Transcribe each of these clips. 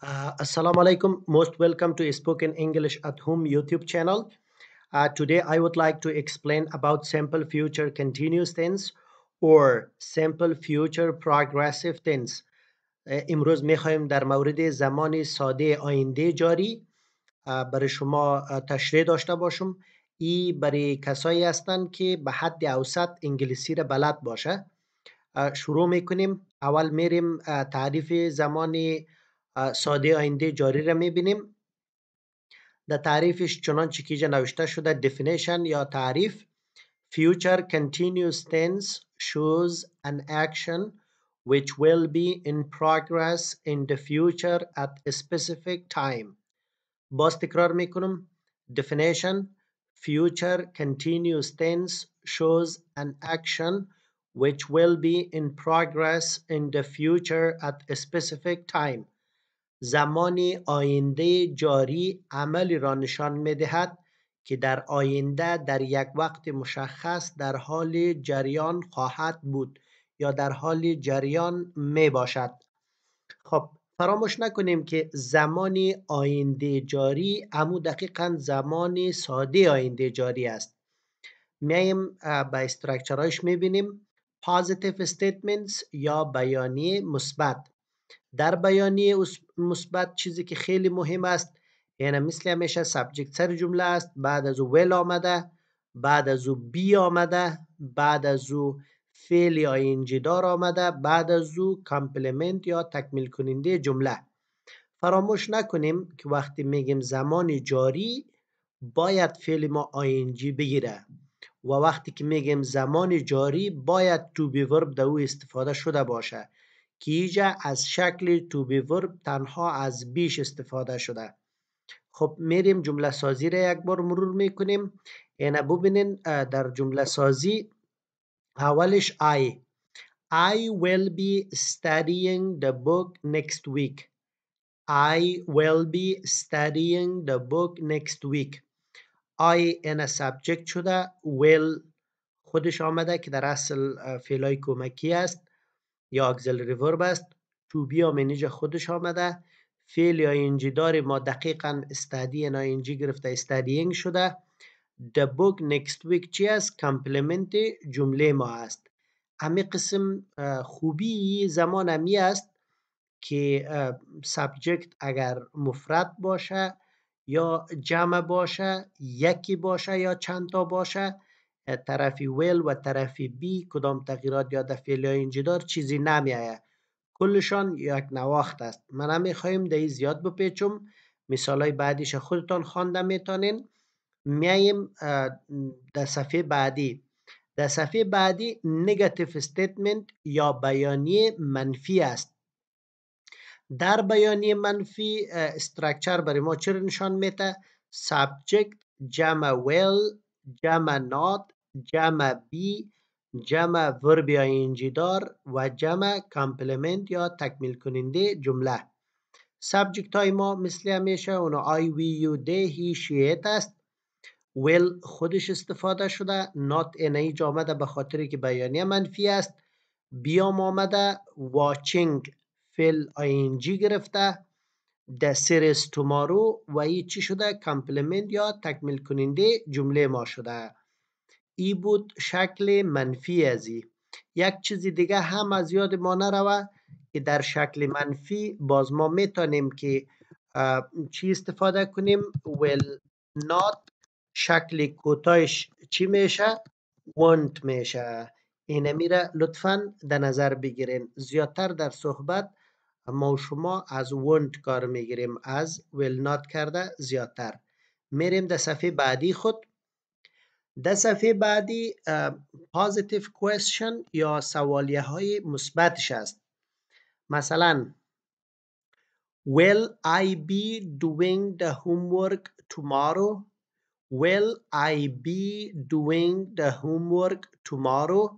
Uh, Assalamu alaikum. Most welcome to Spoken English at Home YouTube channel. Uh, today I would like to explain about simple future continuous tense or simple future progressive tense. امروز میخوایم در مورد زمان ساده آینده جاری برای شما تشریح داشته باشم ای برای کسایی هستند که به حد اوسط انگلیسی را بلد باشه شروع میکنیم اول میریم تعریف زمان ساده آینده جاری را میبینیم در تعریفش چنانچه که نوشته شده definition یا تعریف future continuous tense shows an action which will be in progress in the future at a specific time باز تکرار میکنم definition future continuous tense shows an action which will be in progress in the future at a specific time زمان آینده جاری عملی را نشان می‌دهد که در آینده در یک وقت مشخص در حال جریان خواهد بود یا در حال جریان می باشد خب فراموش نکنیم که زمان آینده جاری امو دقیقا زمان ساده آینده جاری است میایم به استرکچرهایش بینیم positive statements یا بیانیه مثبت در بیانیه مثبت چیزی که خیلی مهم است یعنی مثل همیشه سبجکت سر جمله است بعد از او ول آمده بعد از او بی آمده بعد از او فعل یا اینجی دار آمده بعد از او کامپلمنت یا تکمیل کننده جمله فراموش نکنیم که وقتی میگیم زمان جاری باید فعل ما آینجی بگیره و وقتی که میگیم زمان جاری باید تو بی ورب در او استفاده شده باشه کیجا از شکل تو بی ورب تنها از بیش استفاده شده خب میریم جمله سازی را یک بار مرور میکنیم یعنی ببینین در جمله سازی اولش I I will be studying the book next week I will be studying the book next week I این سبجکت شده will خودش آمده که در اصل فعلای کمکی است یا اگزلری ریورب است تو بیا منیج خودش آمده فیل یا اینجی داری ما دقیقا استادی اینجی گرفته استادینگ شده The book next week چی است؟ کمپلمنت جمله ما است همه قسم خوبی زمان همی است که سبجکت اگر مفرد باشه یا جمع باشه یکی باشه یا چند تا باشه طرفی ویل و طرفی بی کدام تغییرات یا دفعیل یا انجدار چیزی نمیایه کلشان یک نواخت است من میخواهیم در زیاد بپیچم مثال های بعدیش خودتان خوانده میتانین مییم در صفحه بعدی در صفحه بعدی نگاتیو استیتمنت یا بیانیه منفی است در بیانیه منفی استرکچر برای ما چرا نشان میده سابجکت جمع ویل جمع نات جمع بی جمع وربی آینجی دار و جمع کامپلمنت یا تکمیل کننده جمله سبجکت های ما مثل همیشه اونا آی وی یو دی هی شیت است ویل خودش استفاده شده نات انیج آمده به خاطری که بیانیه منفی است بیام آمده واچینگ فیل آینجی گرفته د سیرس تومارو و ای چی شده کامپلمنت یا تکمیل کننده جمله ما شده ای بود شکل منفی ازی یک چیز دیگه هم از یاد ما نروه که در شکل منفی باز ما میتونیم که چی استفاده کنیم will not شکل کوتاهش چی میشه want میشه این میره لطفا در نظر بگیرین زیادتر در صحبت ما شما از want کار میگیریم از will not کرده زیادتر میریم در صفحه بعدی خود ده صفحه بعدی positive question یا سوالیه های مثبتش است مثلا Will I be doing the homework tomorrow? Will I be doing the homework tomorrow?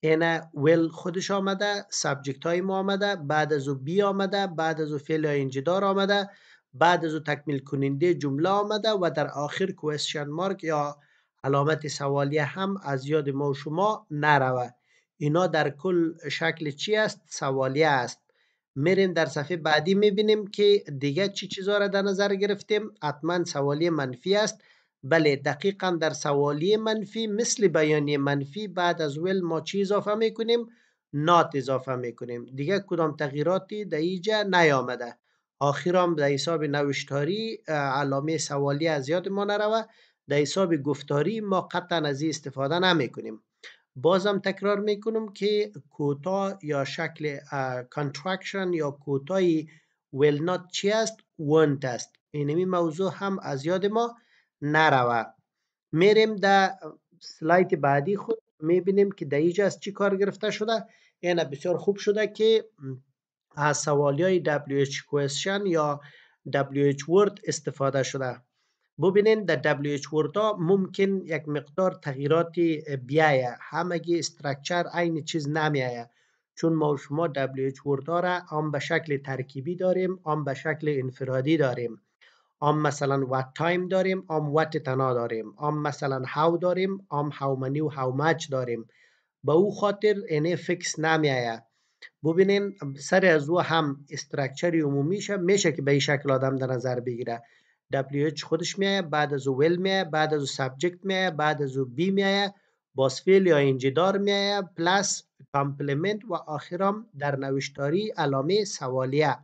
اینه will خودش آمده سبجکت های ما آمده بعد از او بی آمده بعد از او فعل انجدار آمده بعد از او تکمیل کننده جمله آمده و در آخر question mark یا علامت سوالیه هم از یاد ما و شما نروه اینا در کل شکل چی است سوالیه است میریم در صفحه بعدی میبینیم که دیگه چی چیزا را در نظر گرفتیم حتما سوالی منفی است بله دقیقا در سوالی منفی مثل بیانی منفی بعد از ویل ما چی اضافه میکنیم نات اضافه میکنیم دیگه کدام تغییراتی در اینجا نیامده آخرام در حساب نوشتاری علامه سوالی از یاد ما نروه در حساب گفتاری ما قطعا از این استفاده نمی کنیم بازم تکرار می کنم که کوتا یا شکل کانترکشن یا کوتای will not چی است won't است اینمی موضوع هم از یاد ما نروه میریم در سلایت بعدی خود میبینیم که در از چی کار گرفته شده این یعنی بسیار خوب شده که از سوالی های WH question یا WH word استفاده شده ببینین در WH وردا ممکن یک مقدار تغییراتی بیایه گی استرکچر عین چیز نمیایه چون ما شما WH وردا ها را آن به شکل ترکیبی داریم آن به شکل انفرادی داریم آم مثلا وات تایم داریم آم وات تنا داریم آم مثلا هاو داریم آم هاو و هاو داریم به او خاطر اینه فکس نمیایه ببینین سر از او هم استرکچر عمومی میشه که به این شکل آدم در نظر بگیره WH خودش میایه بعد از او ویل میایه بعد از او سبجکت میایه بعد از او بی میایه باسفیل یا انجیدار میایه پلاس، کامپلمنت و آخرام در نوشتاری علامه سوالیه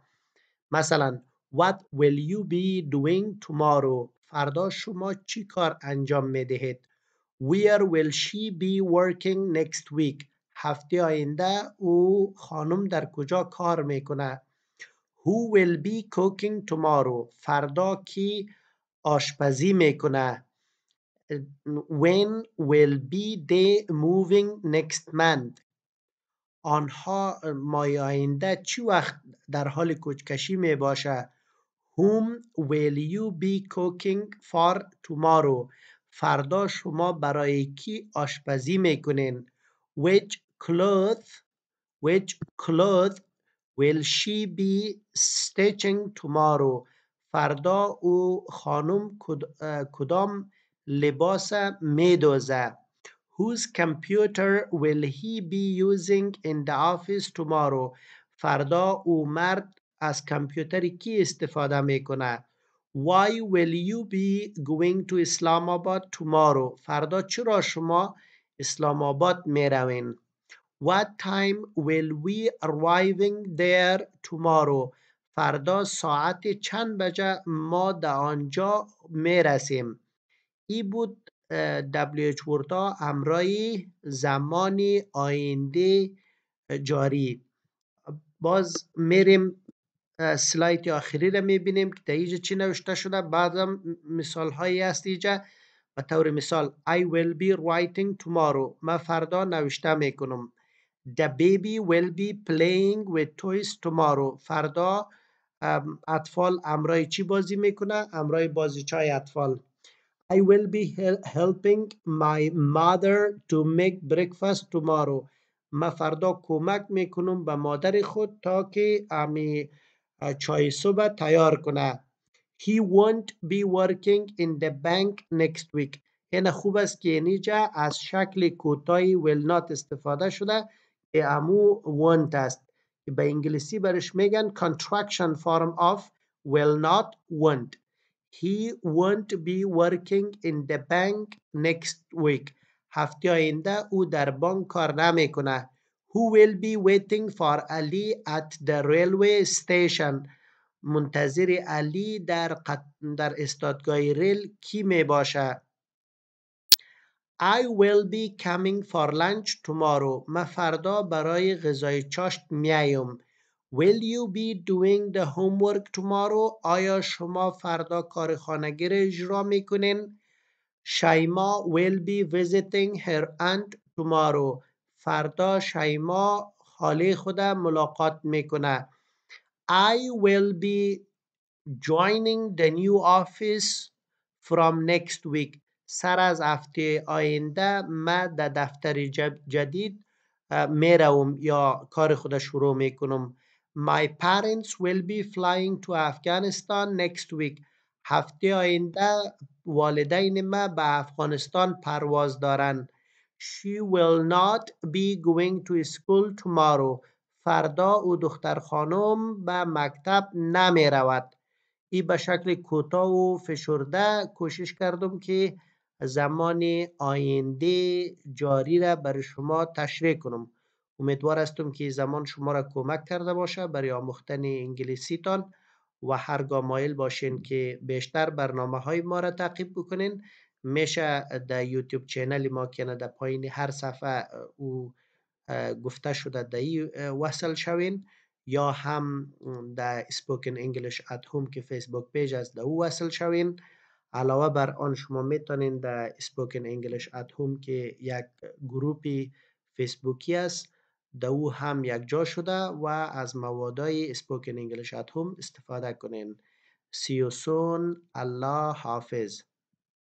مثلا What will you be doing tomorrow? فردا شما چی کار انجام میدهید؟ Where will she be working next week? هفته آینده او خانم در کجا کار میکنه؟ Who will be cooking tomorrow فردا کی آشپزی میکنه When will be they moving next month آنها مای آینده چی وقت در حال کوچکشی می باشه Whom will you be cooking for tomorrow فردا شما برای کی آشپزی میکنین Which clothes which clothes will she be stitching tomorrow فردا او خانم کدام لباس دوزه؟ whose computer will he be using in the office tomorrow فردا او مرد از کامپیوتر کی استفاده کنه؟ why will you be going to Islamabad tomorrow فردا چرا شما اسلام آباد روین؟ What time will we arriving there tomorrow? فردا ساعت چند بجه ما در آنجا میرسیم ای بود WH وردا امرای زمانی آینده جاری باز میریم سلایت آخری را میبینیم که در چی نوشته شده بعدم مثال هایی هست ایجا به طور مثال I will be writing tomorrow من فردا نوشته میکنم The baby will be playing with toys tomorrow فردا اطفال امرای چی بازی میکنه؟ امرای چای اطفال I will be helping my mother to make breakfast tomorrow ما فردا کمک میکنم به مادر خود تا که امی چای صبح تیار کنه He won't be working in the bank next week این خوب است که اینجا از شکل کوتاهی will not استفاده شده امو want است که به انگلیسی برش میگن contraction form of will not want he won't be working in the bank next week هفته آینده او در بانک کار نمی نمیکنه who will be waiting for Ali at the railway station منتظر علی در, قط... در استادگاه ریل کی می باشه I will be coming for lunch tomorrow. من فردا برای غذای چاشت میایم. Will you be doing the homework tomorrow? آیا شما فردا کار خانگی را اجرا میکنین؟ شایما will be visiting her aunt tomorrow. فردا شیما خاله خود ملاقات میکنه. I will be joining the new office from next week. سر از هفته آینده ما در دفتر جدید میروم یا کار خود شروع میکنم My parents will be flying to Afghanistan next week هفته آینده والدین ما به افغانستان پرواز دارند She will not be going to school tomorrow فردا او دختر خانم به مکتب نمی رود ای به شکل کوتاه و فشرده کوشش کردم که زمان آینده جاری را برای شما تشریح کنم امیدوار هستم که زمان شما را کمک کرده باشه برای آموختن انگلیسیتان و هرگاه مایل باشین که بیشتر برنامه های ما را تعقیب بکنین میشه در یوتیوب چینل ما که در پایین هر صفحه او گفته شده در وصل شوین یا هم در سپوکن انگلیش ات هوم که فیسبوک پیج است در او وصل شوین علاوه بر آن شما میتونین در اسپوکن انگلش ات که یک گروپی فیسبوکی است در او هم یک جا شده و از موادای اسپوکن انگلش ات استفاده کنین سیوسون الله حافظ